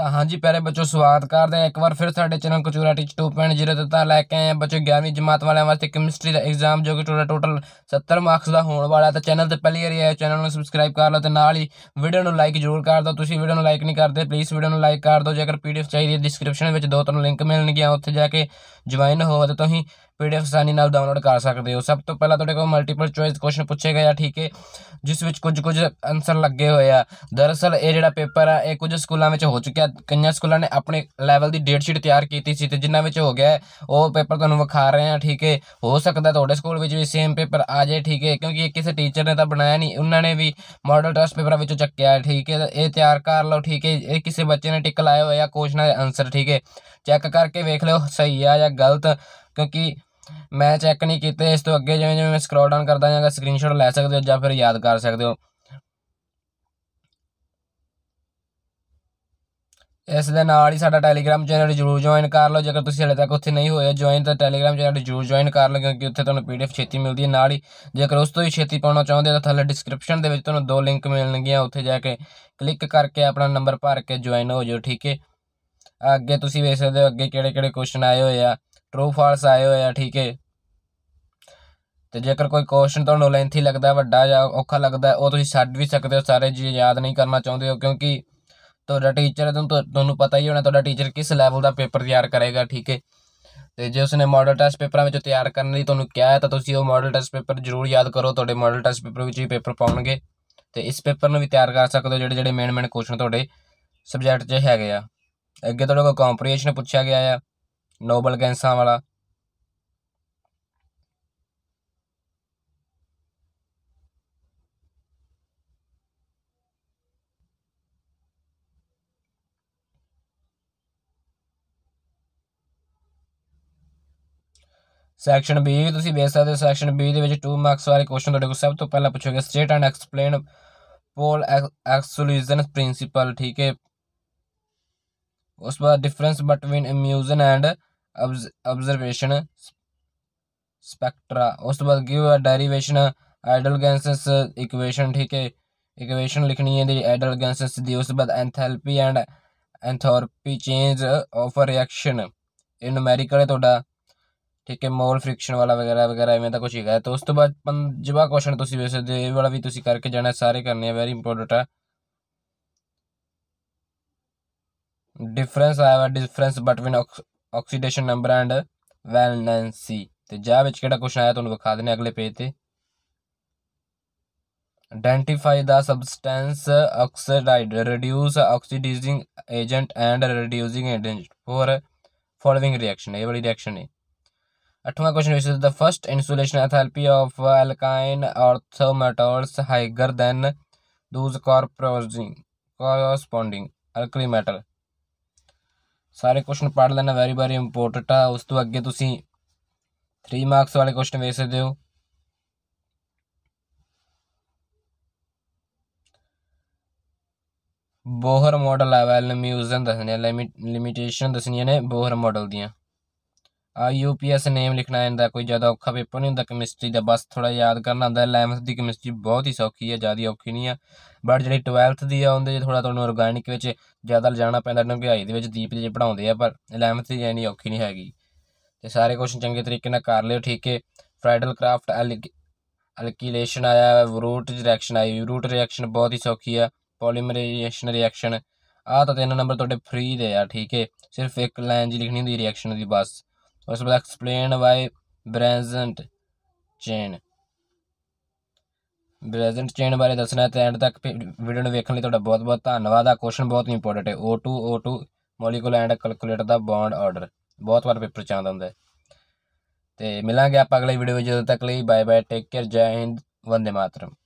ਤਾਂ ਹਾਂਜੀ ਪਿਆਰੇ ਬੱਚੋ ਸਵਾਗਤ ਕਰਦੇ ਆ ਇੱਕ ਵਾਰ ਫਿਰ ਸਾਡੇ ਚੈਨਲ ਕਚੂਰਾ ਟੀਚ 2.0 ਤੇ ਤਾਂ ਲੈ ਕੇ ਆਏ ਆ ਬੱਚੋ 11ਵੀਂ ਜਮਾਤ ਵਾਲਿਆਂ ਵਾਸਤੇ ਕੈਮਿਸਟਰੀ ਦਾ ਐਗਜ਼ਾਮ ਜੋ ਕਿ ਟੋਟਲ ਟੋਟਲ 70 ਮਾਰਕਸ ਦਾ ਹੋਣ ਵਾਲਾ ਤਾਂ ਚੈਨਲ ਤੇ ਪਹਿਲੀ ਵਾਰੀ ਆਏ ਚੈਨਲ ਨੂੰ ਸਬਸਕ੍ਰਾਈਬ ਕਰ ਲਓ ਤੇ ਨਾਲ ਹੀ ਵੀਡੀਓ ਨੂੰ ਲਾਈਕ ਜ਼ਰੂਰ ਕਰ ਦਿਓ ਤੁਸੀਂ ਵੀਡੀਓ ਨੂੰ ਲਾਈਕ ਨਹੀਂ ਕਰਦੇ ਪਲੀਜ਼ ਵੀਡੀਓ ਨੂੰ ਲਾਈਕ ਕਰ ਦਿਓ ਜੇਕਰ ਪੀਡੀਐਫ ਚਾਹੀਦੀ ਹੈ ਡਿਸਕ੍ਰਿਪਸ਼ਨ ਵਿੱਚ ਦੋ ਤਿੰਨ ਲਿੰਕ ਮਿਲਣਗੇ ਉੱਥੇ ਜਾ ਕੇ ਜੁਆਇਨ ਹੋਵੋ ਤੇ ਤੁਸੀਂ ਪੀਡੀਐਫ ਸਾਨੀ ਨਾਲ ਡਾਊਨਲੋਡ ਕਰ ਸਕਦੇ ਹੋ ਸਭ ਤੋਂ ਪਹਿਲਾਂ ਤੁਹਾਡੇ ਕੋਲ ਮਲਟੀਪਲ ਚੋਇਸ ਕੁਐਸਚਨ ਪੁੱਛੇ ਗਏ ਆ ਠੀਕ ਹੈ ਜਿਸ ਵਿੱਚ ਕੁਝ ਕੁਝ ਆਨਸਰ ਲੱਗੇ ਹੋਏ ਆ ਦਰਅਸਲ ਇਹ ਜਿਹੜਾ ਪੇਪਰ ਆ ਇਹ ਕੁਝ ਸਕੂਲਾਂ ਵਿੱਚ ਹੋ ਚੁੱਕਿਆ ਕਈਆਂ ਸਕੂਲਾਂ ਨੇ ਆਪਣੇ ਲੈਵਲ ਦੀ ਡੇਟ ਸ਼ੀਟ ਤਿਆਰ ਕੀਤੀ ਸੀ ਤੇ ਜਿਨ੍ਹਾਂ ਵਿੱਚ ਹੋ ਗਿਆ ਉਹ ਪੇਪਰ ਤੁਹਾਨੂੰ ਵਿਖਾ ਰਹੇ ਆ ਠੀਕ ਹੈ ਹੋ ਸਕਦਾ ਤੁਹਾਡੇ ਸਕੂਲ ਵਿੱਚ ਵੀ ਸੇਮ ਪੇਪਰ ਆ ਜਾਏ ਠੀਕ ਹੈ ਕਿਉਂਕਿ ਇਹ ਕਿਸੇ ਟੀਚਰ ਨੇ ਤਾਂ ਬਣਾਇਆ ਨਹੀਂ ਉਹਨਾਂ ਨੇ ਵੀ ਮਾਡਲ ਟੈਸਟ ਪੇਪਰਾਂ ਵਿੱਚੋਂ ਚੱਕਿਆ ਠੀਕ ਹੈ ਇਹ ਤਿਆਰ ਕਰ ਲਓ ਠੀਕ ਹੈ ਇਹ ਕਿਸੇ ਬੱਚੇ ਨੇ ਟਿਕ ਲਾਏ ਹੋਏ ਆ ਦਾ ਦੇ ਆਨਸਰ ਠੀਕ ਹੈ ਚੈੱਕ ਕਰਕੇ ਵੇਖ ਲਿਓ ਸਹੀ ਆ ਜਾਂ ਗਲਤ ਕਿਉਂਕਿ ਮੈਂ ਚੈੱਕ ਨਹੀਂ ਕੀਤੇ ਇਸ ਤੋਂ ਅੱਗੇ ਜਿਵੇਂ ਜਿਵੇਂ ਮੈਂ ਸਕਰੋਲ ਡਾਊਨ ਕਰਦਾ ਜਾਂਗਾ ਸਕਰੀਨਸ਼ਾਟ ਲੈ ਸਕਦੇ ਹੋ ਜਾਂ ਫਿਰ ਯਾਦ ਕਰ ਸਕਦੇ ਹੋ ਇਸ ਦੇ ਨਾਲ ਹੀ ਸਾਡਾ ਟੈਲੀਗ੍ਰam ਚੈਨਲ ਜਰੂਰ ਜੁਆਇਨ ਕਰ ਲਓ ਜੇਕਰ ਤੁਸੀਂ ਹਲੇ ਤੱਕ ਉੱਥੇ ਨਹੀਂ ਹੋਏ ਜੁਆਇਨ ਤਾਂ ਟੈਲੀਗ੍ਰam ਚੈਨਲ ਜਰੂਰ ਜੁਆਇਨ ਕਰ ਲਓ ਕਿਉਂਕਿ ਉੱਥੇ ਤੁਹਾਨੂੰ ਪੀਡੀਐਫ ਛੇਤੀ ਮਿਲਦੀ ਹੈ ਨਾਲ ਹੀ ਜੇਕਰ ਉਸ ਤੋਂ ਹੀ ਛੇਤੀ ਪਾਉਣਾ ਚਾਹੁੰਦੇ ਹੋ ਤਾਂ ਥੱਲੇ ਡਿਸਕ੍ਰਿਪਸ਼ਨ ਦੇ ਵਿੱਚ ਤੁਹਾਨੂੰ ਦੋ ਲਿੰਕ ਮਿਲਣਗੀਆਂ ਉੱਥੇ ਜਾ ਕੇ ਕਲਿੱਕ ਕਰਕੇ ਆਪਣਾ ਨੰਬਰ ਭਰ ਕੇ ਜੁਆਇਨ ਹੋ ਜਾਓ ਠੀਕ ਹੈ ਅੱਗੇ ਤੁਸੀਂ ਵੇਖ ਸਕਦੇ ਹੋ ਅੱਗੇ ਕਿਹੜੇ ਕਿਹੜੇ ਕੁਐਸਚਨ ਆਏ ਹੋਏ ਆ ਟਰੂ ਫਾਲਸ ਆਏ ਹੋਏ ਆ ਠੀਕ ਹੈ ਤੇ ਜੇਕਰ ਕੋਈ ਕੁਐਸਚਨ ਤੁਹਾਨੂੰ ਲੈਂਥੀ ਲੱਗਦਾ ਵੱਡਾ ਜਾਂ ਔਖਾ ਲੱਗਦਾ ਉਹ ਤੁਸੀਂ ਛੱਡ ਵੀ ਸਕਦੇ ਹੋ ਸਾਰੇ ਜੀ ਯਾਦ ਨਹੀਂ ਕਰਨਾ ਚਾਹੁੰਦੇ ਹੋ ਕਿਉਂਕਿ ਤੁਹਾਡਾ ਟੀਚਰ ਤੁਹਾਨੂੰ ਪਤਾ ਹੀ ਹੋਣਾ ਤੁਹਾਡਾ ਟੀਚਰ ਕਿਸ ਲੈਵਲ ਦਾ ਪੇਪਰ ਤਿਆਰ ਕਰੇਗਾ ਠੀਕ ਹੈ ਤੇ ਜੇ ਉਸਨੇ ਮਾਡਲ ਟੈਸਟ ਪੇਪਰਾਂ ਵਿੱਚ ਤਿਆਰ ਕਰਨ ਲਈ ਤੁਹਾਨੂੰ ਕਿਹਾ ਹੈ ਤਾਂ ਤੁਸੀਂ ਉਹ ਮਾਡਲ ਟੈਸਟ ਪੇਪਰ ਜ਼ਰੂਰ ਯਾਦ ਕਰੋ ਤੁਹਾਡੇ ਮਾਡਲ ਟੈਸਟ ਪੇਪਰ ਵਿੱਚ ਹੀ ਪੇਪਰ ਪਾਉਣਗੇ ਤੇ ਇਸ ਪੇਪਰ ਨੂੰ ਵੀ ਤਿਆਰ ਕਰ ਸਕਦੇ ਹੋ ਜਿਹੜੇ ਜਿਹੜੇ ਮੇਨ ਮੇਨ ਕੁਐਸਚਨ ਤੁਹਾਡੇ ਸਬਜੈਕਟ 'ਚ ਹੈਗੇ ਆ ਅੱਗੇ ਤੁਹਾਡੇ ਕੋਲ ਕੰਪਰੀਹੈਂਸ਼ਨ ਪੁੱਛਿਆ ਗਿਆ ਆ ਨੋਬਲ ਗੈਸਾਂ ਵਾਲਾ ਸੈਕਸ਼ਨ B ਤੁਸੀਂ ਵੇਖ ਸਕਦੇ ਹੋ ਸੈਕਸ਼ਨ B ਦੇ ਵਿੱਚ 2 ਮਾਰਕਸ ਵਾਲੇ ਕੁਐਸਚਨ ਤੁਹਾਡੇ ਕੋਲ ਸਭ ਤੋਂ ਪਹਿਲਾਂ ਪੁੱਛੋਗੇ state and explain Pauli exclusion principle ਠੀਕ ਹੈ ਉਸ ਬਾਅਦ difference between emission and observation spectra ਉਸ ਤੋਂ ਬਾਅਦ give a derivation ideal equation ਠੀਕ ਹੈ ਇਕੁਏਸ਼ਨ ਲਿਖਣੀ ਹੈ ਦੀ ਆਈਡਲ ਦੀ ਉਸ ਤੋਂ ਬਾਅਦ enthalpy and entropy change of reaction ਇਹ ਨੂਮੈਰੀਕਲ ਹੈ ਤੁਹਾਡਾ ਠੀਕ ਹੈ ਮੋਲ ਫ੍ਰਿਕਸ਼ਨ ਵਾਲਾ ਵਗੈਰਾ ਵਗੈਰਾ ਐਵੇਂ ਦਾ ਕੁਝ ਹੈ ਤਾਂ ਉਸ ਤੋਂ ਬਾਅਦ ਪੰਜਵਾ ਕੁਐਸਚਨ ਤੁਸੀਂ ਵੇਖ ਸਕਦੇ ਇਹ ਵਾਲਾ ਵੀ ਤੁਸੀਂ ਕਰਕੇ ਜਾਣਾ ਸਾਰੇ ਕਰਨੇ ਆ ਵੈਰੀ ਇੰਪੋਰਟੈਂਟ ਹੈ difference i have a difference between oxidation number and valency तो जहाँ कि क्वेश्चन आया तो विखा दें अगले पेज पर Identify the substance oxidized, reduce oxidizing agent and reducing agent for following reaction. ये वाली रिएक्शन है अठवा question which is the first insulation enthalpy of एलकाइन ऑर्थोमेटल्स हाइगर दैन दूज कॉरपोजिंग कॉरसपोंडिंग मेटल ਸਾਰੇ ਕੁਐਸਚਨ ਪੜ ਲੈਣਾ ਵੈਰੀ ਵੈਰੀ ਇੰਪੋਰਟੈਂਟ ਆ ਉਸ ਤੋਂ ਅੱਗੇ ਤੁਸੀਂ 3 ਮਾਰਕਸ ਵਾਲੇ ਕੁਐਸਚਨ ਵੇਖ ਸਕਦੇ ਹੋ ਬੋਹਰ ਮਾਡਲ ਲੈਵਲ ਮਿਊਜ਼ਨ ਦੱਸਣੇ ਲਿਮਿਟੇਸ਼ਨ ਦੱਸਣੀਆਂ ਨੇ ਬੋਹਰ ਮਾਡਲ ਦੀਆਂ ਆ ਯੂਪੀਐਸ ਨੇਮ ਲਿਖਣਾ ਹੁੰਦਾ ਕੋਈ ਜ਼ਿਆਦਾ ਔਖਾ ਪੇਪਰ ਨਹੀਂ ਹੁੰਦਾ ਕੈਮਿਸਟਰੀ ਦਾ ਬਸ ਥੋੜਾ ਯਾਦ ਕਰਨਾ ਹੁੰਦਾ 11th ਦੀ ਕੈਮਿਸਟਰੀ ਬਹੁਤ ਹੀ ਸੌਖੀ ਹੈ ਜ਼ਿਆਦਾ ਔਖੀ ਨਹੀਂ ਆ ਬਟ ਜਿਹੜੀ 12th ਦੀ ਆ ਉਹਦੇ ਜੇ ਥੋੜਾ ਤੁਹਾਨੂੰ ਆਰਗੈਨਿਕ ਵਿੱਚ ਜ਼ਿਆਦਾ ਲਜਾਣਾ ਪੈਂਦਾ ਡੰਗਾਈ ਦੇ ਵਿੱਚ ਦੀਪ ਜੀ ਪੜਾਉਂਦੇ ਆ ਪਰ 11th ਦੀ ਜਾਨੀ ਔਖੀ ਨਹੀਂ ਹੈਗੀ ਤੇ ਸਾਰੇ ਕੁਐਸਚਨ ਚੰਗੇ ਤਰੀਕੇ ਨਾਲ ਕਰ ਲਿਓ ਠੀਕ ਹੈ ਫ੍ਰਾਈਡਲ ਕ੍ਰਾਫਟ ਅਲਕੀਲੇਸ਼ਨ ਆਇਆ ਰੂਟ ਰਿਐਕਸ਼ਨ ਆਈ ਰੂਟ ਰਿਐਕਸ਼ਨ ਬਹੁਤ ਹੀ ਸੌਖੀ ਆ ਪੋਲੀਮਰਾਈਜੇਸ਼ਨ ਰਿਐਕਸ਼ਨ ਆ ਤਾਂ ਤਿੰਨ ਨੰਬਰ ਤੁਹਾਡੇ ਫ੍ਰੀ ਦੇ ਆ ਠੀਕ ਹੈ ਸਿਰਫ ਇੱਕ ਲਾਈਨ ਜੀ ਲਿਖਣੀ ਹੁੰਦੀ ਰਿਐਕਸ਼ਨ ਦੀ ਬਸ was explained by ਬ੍ਰੈਜ਼ੈਂਟ ਚੇਨ ਬ੍ਰੈਜ਼ੈਂਟ ਚੇਨ ਬਾਰੇ ਦੱਸਣਾ ਤੇ ਐਂਡ ਤੱਕ ਵੀਡੀਓ ਨੂੰ ਵੇਖਣ ਲਈ ਤੁਹਾਡਾ ਬਹੁਤ-ਬਹੁਤ ਧੰਨਵਾਦ ਆ ਕੁਐਸਚਨ ਬਹੁਤ ਇੰਪੋਰਟੈਂਟ ਹੈ O2 O2 molecule and calculate ਦਾ ਬੌਂਡ ਆਰਡਰ ਬਹੁਤ ਵਾਰ ਪੇਪਰ ਚ ਆਉਂਦਾ ਹੁੰਦਾ ਤੇ ਮਿਲਾਂਗੇ ਆਪਾਂ ਅਗਲੇ ਵੀਡੀਓ ਵਿੱਚ ਜਦੋਂ ਤੱਕ ਲਈ ਬਾਏ ਬਾਏ ਟੇਕ ਕੇਅਰ ਜੈ ਹਿੰਦ ਵੰਦੇ ਮਾਤਰਮ